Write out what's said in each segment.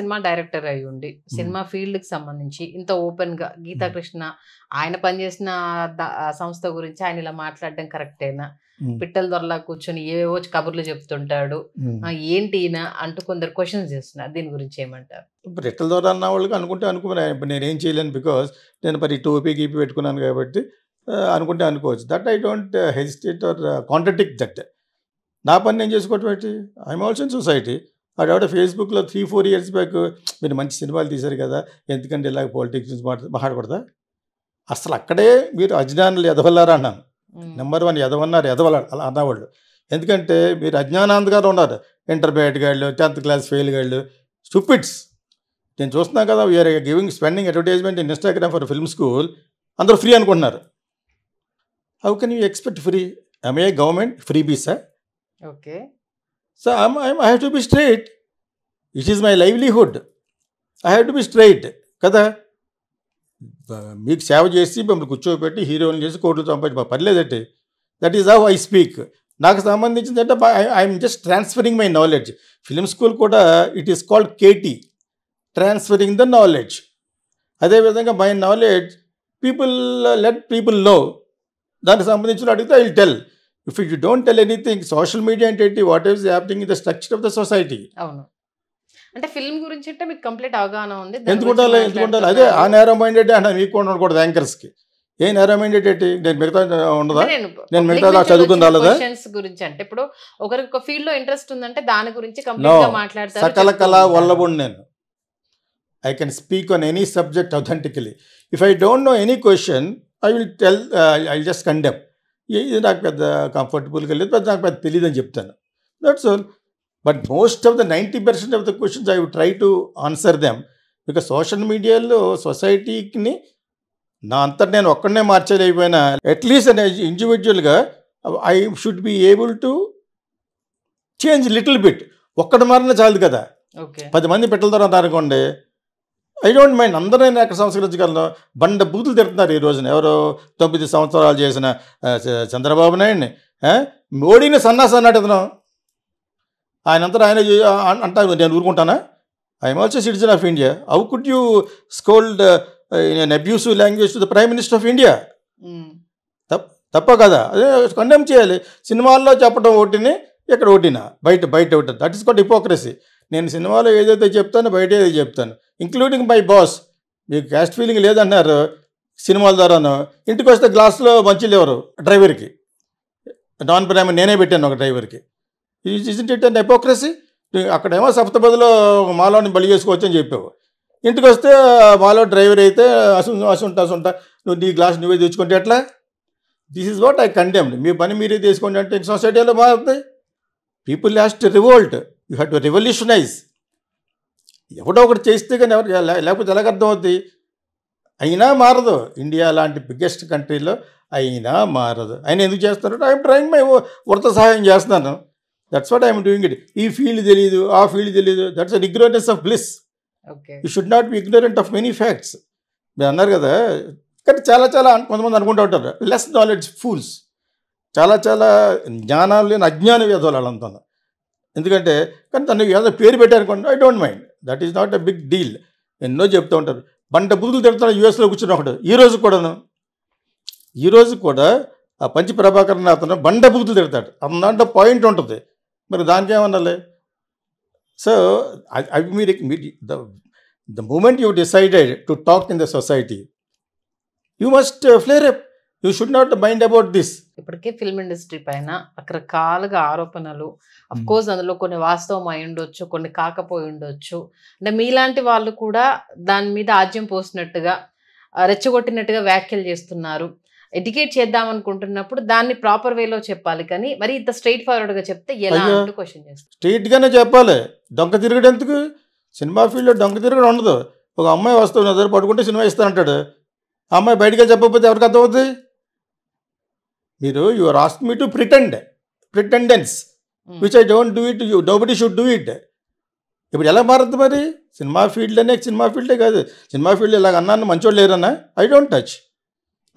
cinema director అయి ఉండి cinema ఫీల్డ్కి సంబంధించి ఇంత ఓపెన్గా గీతాకృష్ణ ఆయన పనిచేసిన సంస్థ గురించి ఆయన ఇలా మాట్లాడడం కరెక్టేనా పిట్టల దొరలా కూర్చొని ఏవో కబుర్లు చెప్తుంటాడు ఏంటి ఈయన అంటూ కొందరు క్వశ్చన్స్ చేస్తున్నారు దీని గురించి ఏమంటారు పిట్టల ద్వారా అన్న వాళ్ళకి అనుకుంటే అనుకున్నాను నేను నేనేం చేయలేను బికాస్ నేను మరి టోపీ గీపి పెట్టుకున్నాను కాబట్టి అనుకుంటే అనుకోవచ్చు that I don't hesitate or contradict that నా పని నేను చేసుకోవటం ఐఎమ్ ఆల్సో ఇన్ సొసైటీ ఆవిడ ఫేస్బుక్లో త్రీ ఫోర్ ఇయర్స్ బ్యాక్ మీరు మంచి సినిమాలు తీశారు కదా ఎందుకంటే ఇలాగ పాలిటిక్స్ నుంచి మాట మాట్లాడకూడదా అసలు అక్కడే మీరు అజ్ఞానులు ఎదవల్లారా అన్నాను నెంబర్ వన్ ఎదవన్నారు ఎదవలారు అలా అన్నవాళ్ళు ఎందుకంటే మీరు అజ్ఞానాంధగారు ఉన్నారు ఇంటర్మీడియట్ గాళ్ళు టెన్త్ క్లాస్ ఫెయిల్ గాళ్ళు స్టూపిడ్స్ నేను చూస్తున్నా కదా we are giving spending advertisement in Instagram for film school అందరూ ఫ్రీ అనుకుంటున్నారు how can you expect free MA government free బీసా okay so I'm I'm I have to be straight it is my livelihood I have to be straight కదా మీకు సేవ చేసి మిమ్మల్ని కూర్చోబెట్టి heroine చేసి కోట్లు సంపాదించి పర్లేదంటే that is how I speak నాకు సంబంధించిందంటే I'm just transferring my knowledge film school కూడా it is called KT transferring the knowledge అదేవిధంగా my knowledge people let people know దానికి సంబంధించిన అడిగితే I tell if you don't tell anything social media అంటే what is happening in the structure of the society అవును అంటే film గురించి అంటే మీకు కంప్లీట్ అవగాహన ఉంది ఎందుకుంటారు ఎందుకుంటారు అదే ఆ నేరం మైండెడ్ అంటే మీకు కూడా ఉండకూడదు యాంకర్స్కి ఏ నేరం మైండెడ్ నేను మిగతా ఉండదా నేను మిగతా చదువుకుందా గురించి అంటే ఇప్పుడు ఒకరికి ఒక ఫీల్డ్ లో ఇంట్రెస్ట్ ఉందంటే దాని గురించి మాట్లాడతారు సకల కళ వల్లబుండి నేను I can speak on any subject authentically if I don't know any question I will tell I just condemn ఇది నాకు పెద్ద కంఫర్టబుల్గా లేదు పెద్ద నాకు పెద్ద తెలియదు అని చెప్తాను that's all but most of the ninety percent of the questions I would try to answer them because social మీడియాలో సొసైటీకి నా అంతా నేను ఒక్కడనే మార్చలేకపోయినా అట్లీస్ట్ అనే ఇండివిజువల్గా I should be able to change little bit ఒక్కడ మారిన చాలు కదా పది మంది పెట్టల తర్వాత అనుకోండి ఐ డోంట్ మైండ్ అందరైనా అక్కడ సంస్కరించగలరు బండ బూతులు తిడుతున్నారు ఈ రోజున ఎవరు తొమ్మిది సంవత్సరాలు చేసిన చంద్రబాబు నాయుడిని మోడీని సన్నాసి అన్నాడు ఆయన అంతా ఆయన అంటారు నేను ఊరుకుంటానా I'm also citizen of India how could you scold in abusive language to the prime minister of India తప్ప కదా అదే కండెమ్ చేయాలి సినిమాల్లో చెప్పడం ఓటిని ఇక్కడ ఓటినా బయట బయట ఒకటి దట్ ఈస్ కాట్ హిపోక్రసీ నేను సినిమాలో ఏదైతే చెప్తానో బయట ఏదైతే చెప్తాను ఇంక్లూడింగ్ మై బాస్ మీకు క్యాస్ట్ ఫీలింగ్ లేదన్నారు సినిమాల ద్వారాను ఇంటికి వస్తే గ్లాసులో మంచి లేవరు డ్రైవర్కి నాన్ ప్రేమ నేనే పెట్టాను ఒక డ్రైవర్కి ఇట్ అంటే హెపోక్రసీ అక్కడేమో సప్తపదిలో మాలోని బలి చేసుకోవచ్చు అని చెప్పావు ఇంటికి వస్తే మాలో డ్రైవర్ అయితే అసు అసుంటా అసుంటా నువ్వు నీ గ్లాస్ నువ్వే తెచ్చుకుంటే ఎట్లా this is what I condemned మీ పని మీరే తీసుకోండి అంటే సొసైటీలో మారుతుంది people has to revolt you have to revolutionize ఎవడో ఒకటి చేస్తే కానీ ఎవరికి లేకపోతే ఎలాగర్థం అవుద్ది అయినా మారదు ఇండియా లాంటి బిగ్గెస్ట్ కంట్రీలో అయినా మారదు ఆయన ఎందుకు చేస్తున్నాడు ఐఎమ్ ట్రైన్ మై వృత సహాయం చేస్తున్నాను that's what I'm doing it ఈ ఫీల్డ్ తెలియదు ఆ ఫీల్డ్ తెలియదు that's an ignorance of bliss you should not be ignorant of many facts మీరు అన్నారు కదా కానీ చాలా చాలా కొంతమంది అనుకుంటూ ఉంటారు లెస్ నాలెడ్జ్ ఫూల్స్ చాలా చాలా జ్ఞానాలు లేని అజ్ఞాన అలా వాళ్ళంతా ఎందుకంటే కానీ తను ఏదో పేరు పెట్టారనుకోండి I don't mind that is not a big deal ఎన్నో చెప్తూ ఉంటారు బంట బుద్ధులు తిడుతున్నాడు యూఎస్లో కూర్చుని ఒకడు ఈ రోజు కూడాను ఈ రోజు కూడా ఆ పంచి ప్రభాకర్ అతను బండ బుద్ధులు తిడతాడు అందంట పాయింట్ ఉంటుంది మరి దానికి ఏమన్నా సో అవి మీరు the the moment you decided to talk in the society you must flare up you should not mind about this ఇప్పటికే ఫిల్మ్ ఇండస్ట్రీ పైన రకరకాలుగా ఆరోపణలు కోర్స్ అందులో కొన్ని వాస్తవం అయి ఉండొచ్చు కొన్ని కాకపోయి ఉండొచ్చు అంటే మీలాంటి వాళ్ళు కూడా దాని మీద ఆజ్యం పోసినట్టుగా రెచ్చగొట్టినట్టుగా వ్యాఖ్యలు చేస్తున్నారు ఎడ్యుకేట్ చేద్దాం అనుకుంటున్నప్పుడు దాన్ని ప్రాపర్ వేలో చెప్పాలి కానీ మరి ఇంత స్ట్రైట్ గా చెప్తే ఎలా అంటూ క్వశ్చన్ చేస్తారు చెప్పాలి దొంగ తిరగడం ఎందుకు సినిమా లో దొంగ తిరగడం ఉండదు ఒక అమ్మాయి వస్తువు అదే పడుకుంటే సినిమా ఇస్తానంటాడు అమ్మాయి బయటగా చెప్పకపోతే ఎవరికి అర్థమవుతుంది మీరు you are ask me to pretend pretendence which I don't do it you nobody should do it ఇప్పుడు ఎలా మారద్దు మరి సినిమా ఫీల్డ్ అనే సినిమా ఫీల్డే కాదు సినిమా ఫీల్డ్ ఇలాగ అన్నాను మంచోళ్ళు లేరన్నా ఐ డోంట్ టచ్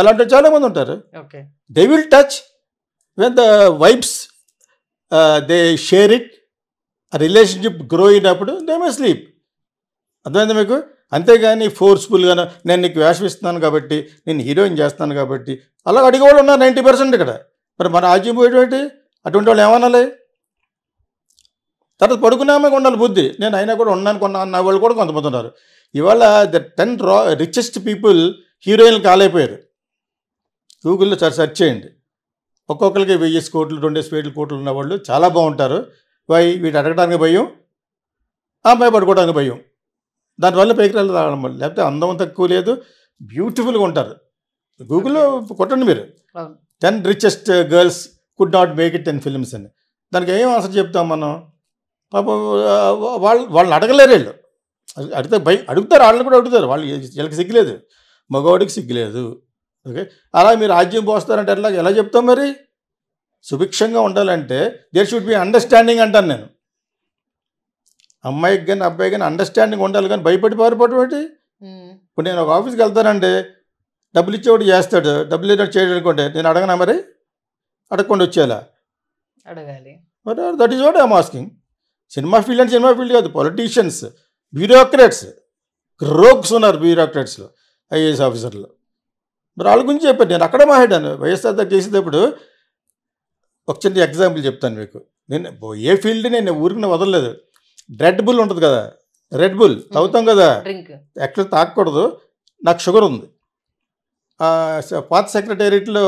అలాంటి చాలామంది ఉంటారు they will touch when the vibes they share it relationship grow అయినప్పుడు దే మే స్లీప్ అర్థమైంది మీకు అంతేగాని ఫోర్స్ఫుల్గా నేను నీకు వేషమిస్తున్నాను కాబట్టి నేను హీరోయిన్ చేస్తాను కాబట్టి అలా అడిగేవాళ్ళు ఉన్నారు నైంటీ పర్సెంట్ ఇక్కడ మరి మన ఆశ్చర్యపోయేటువంటి అటువంటి వాళ్ళు ఏమనాలి తర్వాత పడుకున్నామే ఉండాలి బుద్ధి నేను అయినా కూడా ఉన్నాను కొన్నా అన్న వాళ్ళు కూడా కొంతమంది ఉన్నారు ఇవాళ ద టెన్ రా రిచెస్ట్ పీపుల్ హీరోయిన్లు కాలైపోయారు గూగుల్లో సార్ సెర్చ్ చేయండి ఒక్కొక్కరికి వెయ్యి కోట్లు రెండు వేసి కోట్లు ఉన్నవాళ్ళు చాలా బాగుంటారు వై వీటి అడగడానికి భయం ఆ పడుకోవడానికి భయం దానివల్ల పైకి రావడం వల్ల లేకపోతే అందం తక్కువ లేదు బ్యూటిఫుల్గా ఉంటారు గూగుల్లో కొట్టండి మీరు ten richest girls could not make it ten films అని దానికి ఏం ఆన్సర్ చెప్తాం మనం పాపం వాళ్ళు వాళ్ళని అడగలేరు వీళ్ళు అడిగితే భయ అడుగుతారు వాళ్ళని కూడా అడుగుతారు వాళ్ళు వీళ్ళకి సిగ్గులేదు మగవాడికి సిగ్గులేదు ఓకే అలా మీరు రాజ్యం పోస్తారంటే ఎలా ఎలా చెప్తాం మరి సుభిక్షంగా ఉండాలంటే దేర్ షుడ్ బి అండర్స్టాండింగ్ అంటాను నేను అమ్మాయికి కానీ అబ్బాయి కానీ అండర్స్టాండింగ్ ఉండాలి కానీ భయపడి పారిపోవటం ఏంటి ఇప్పుడు నేను ఒక ఆఫీస్కి వెళ్తానండి డబ్బులు ఇచ్చేవాడు చేస్తాడు డబ్బులు ఇచ్చేవాడు చేయడం అనుకోండి నేను అడగనా మరి అడగకుండా వచ్చేలా అడగాలి మరి that is what I'm asking cinema field అంటే సినిమా ఫీల్డ్ కాదు పొలిటీషియన్స్ బ్యూరోక్రాట్స్ రోగ్స్ ఉన్నారు బ్యూరోక్రాట్స్లో ఐఏఎస్ ఆఫీసర్లు మరి వాళ్ళ గురించి చెప్పాను నేను అక్కడ మాట్లాడాను వైఎస్ఆర్ దగ్గర చేసేటప్పుడు ఒక చిన్న ఎగ్జాంపుల్ చెప్తాను మీకు నేను ఏ ఫీల్డ్ నేను ఊరికి వదలలేదు రెడ్ బుల్ ఉంటుంది కదా రెడ్ బుల్ తాగుతాం కదా ఎక్కడ తాగకూడదు నాకు షుగర్ ఉంది పాత సెక్రటేరియట్లో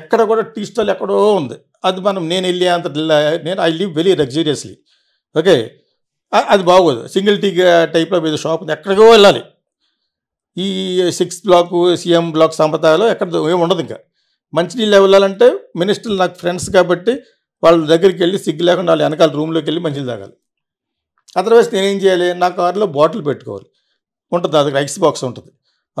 ఎక్కడ కూడా టీ స్టాల్ ఎక్కడో ఉంది అది మనం నేను వెళ్ళే అంత నేను I live very luxuriously okay అది బాగోదు సింగిల్ టీ టైప్లో ఏదో షాప్ ఉంది ఎక్కడికో వెళ్ళాలి ఈ సిక్స్ బ్లాక్ సీఎం బ్లాక్ సంప్రదాయాలు ఎక్కడ ఏమి ఉండదు ఇంకా మంచినీళ్ళు వెళ్ళాలంటే మినిస్టర్లు నాకు ఫ్రెండ్స్ కాబట్టి వాళ్ళ దగ్గరికి వెళ్ళి సిగ్గు లేకుండా వాళ్ళు వెనకాల రూమ్లోకి వెళ్ళి మంచినీళ్ళు తాగాలి అదర్వైజ్ నేనేం చేయాలి నా కారులో బాటిల్ పెట్టుకోవాలి ఉంటుంది అది ఐస్ బాక్స్ ఉంటుంది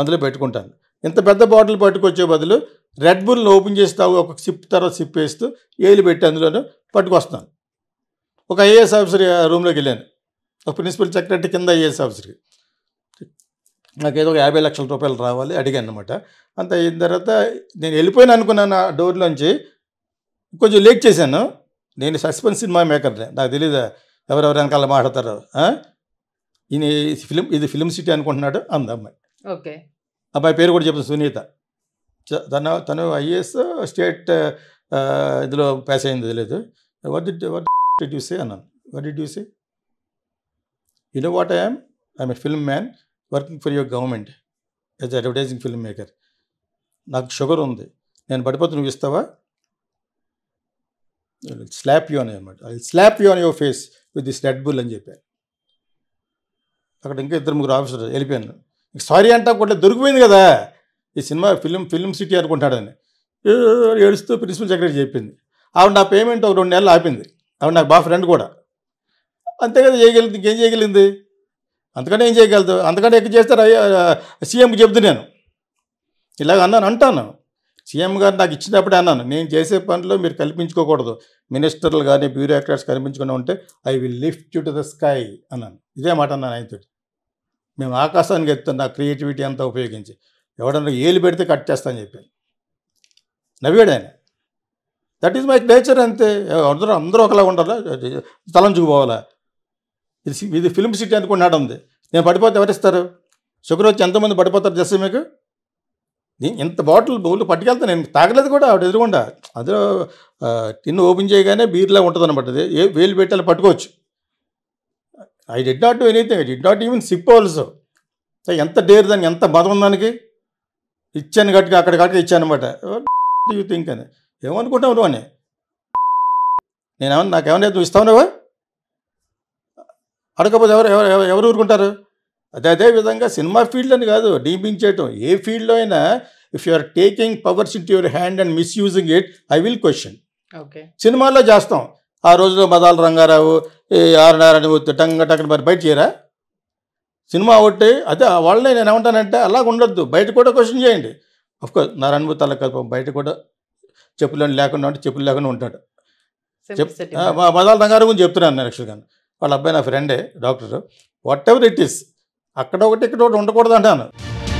అందులో పెట్టుకుంటాను ఇంత పెద్ద బాటిల్ పట్టుకొచ్చే బదులు రెడ్ బుల్ని ఓపెన్ చేసి తాగు ఒక సిప్ తర్వాత సిప్ వేస్తూ ఏలు పెట్టి అందులోనే పట్టుకొస్తాను ఒక ఐఏఎస్ ఆఫీసర్ రూమ్లోకి వెళ్ళాను ఒక ప్రిన్సిపల్ సెక్రటరీ కింద ఐఏఎస్ ఆఫీసర్కి నాకేదో ఒక యాభై లక్షల రూపాయలు రావాలి అడిగాను అనమాట అంత అయిన తర్వాత నేను వెళ్ళిపోయాను అనుకున్నాను ఆ డోర్లోంచి కొంచెం లేట్ చేశాను నేను సస్పెన్స్ సినిమా మేకర్నే నాకు తెలియదు ఎవరెవరు వెనకాల మాట్లాడతారు ఈయన ఫిలిం ఇది ఫిలిం సిటీ అనుకుంటున్నాడు అంద అమ్మాయి ఓకే అబ్బాయి పేరు కూడా చెప్తుంది సునీత తన తను ఐఏఎస్ స్టేట్ ఇదిలో పాస్ అయింది తెలియదు వాట్ డి వాట్ డిడ్ యూ అన్నాను what did you you know what I'm I'm a film man working for your government as advertising film maker నాకు షుగర్ ఉంది నేను పడిపోతే నువ్వు ఇస్తావా స్లాప్ యూ అని అనమాట I slap you on your face with this Red Bull అని చెప్పారు అక్కడ ఇంకా ఇద్దరు ముగ్గురు ఆఫీసర్ వెళ్ళిపోయాను సారీ అంటే ఒకటి దొరికిపోయింది కదా ఈ సినిమా ఫిలిం ఫిలిం సిటీ అనుకుంటాడని ఏడుస్తూ ప్రిన్సిపల్ సెక్రటరీ చెప్పింది ఆవిడ నా పేమెంట్ ఒక రెండు నెలలు ఆపింది ఆవిడ నాకు బాగా ఫ్రెండ్ కూడా అంతే కదా చేయగలిగింది ఇంకేం చేయగలిగింది అంతకంటే ఏం చేయగలదు అందుకనే ఎక్కువ చేస్తారు సీఎంకి చెప్తున్నాను ఇలాగ అన్నాను అంటాను సీఎం గారు నాకు ఇచ్చినప్పుడే అన్నాను నేను చేసే పనిలో మీరు కల్పించుకోకూడదు మినిస్టర్లు కానీ బ్యూరోక్రాట్స్ కనిపించకుండా ఉంటే I will lift you to the sky అన్నాను ఇదే మాట అన్నాను ఆయనతో మేము ఆకాశానికి ఎత్తాం నా క్రియేటివిటీ అంతా ఉపయోగించి ఎవడన్నా ఏలు పెడితే కట్ అని చెప్పాను నవ్వాడు ఆయన దట్ ఈజ్ మై నేచర్ అంతే అందరూ అందరూ ఒకలా ఉండాలా తలంచుకుపోవాలా ఇది ఇది ఫిల్మ్ సిటీ అనుకున్నాడు ఉంది నేను పడిపోతే ఎవరిస్తారు షుగర్ ఎంతమంది పడిపోతారు జస్ట్ మీకు ఇంత బాటిల్ బౌలు పట్టుకెళ్తా నేను తాగలేదు కూడా ఆవిడ ఎదురుకుండా అదే టిన్ ఓపెన్ చేయగానే బీర్లా ఉంటుంది అనమాట అది ఏ వేలు పెట్టాలి పట్టుకోవచ్చు I did not do anything I did not even sip also ఎంత డేర్ దానికి ఎంత బదం దానికి ఇచ్చాను గట్టిగా అక్కడ గట్టిగా ఇచ్చాను అనమాట యూ థింక్ అని ఏమనుకుంటావు నువ్వు అని నేనేమన్నా నాకు నువ్వు ఇస్తావు నువ్వు అడగకపోతే ఎవరు ఎవరు ఎవరు ఊరుకుంటారు అదే అదేవిధంగా సినిమా ఫీల్డ్ అని కాదు డీపింగ్ చేయటం ఏ ఫీల్డ్లో అయినా if you are taking powers in your hand and misusing it I will question సినిమాల్లో చేస్తాం ఆ రోజులో మదాల రంగారావు ఆర్ నారాయణ మూర్తి టంగ టంగ మరి బయట చేయరా సినిమా ఒకటి అదే వాళ్ళనే నేను ఏమంటానంటే అలాగ ఉండొద్దు బయట కూడా క్వశ్చన్ చేయండి అఫ్కోర్స్ నారాయణ మూర్తి అలా బయట కూడా చెప్పులు లేకుండా ఉంటే చెప్పులు లేకుండా ఉంటాడు మదాల రంగారావు గురించి చెప్తున్నాను నేను యాక్చువల్గా వాళ్ళ అబ్బాయి నా ఫ్రెండే doctor whatever it is అక్కడ ఒకటి ఇక్కడ ఒకటి ఉండకూడదు అంటాను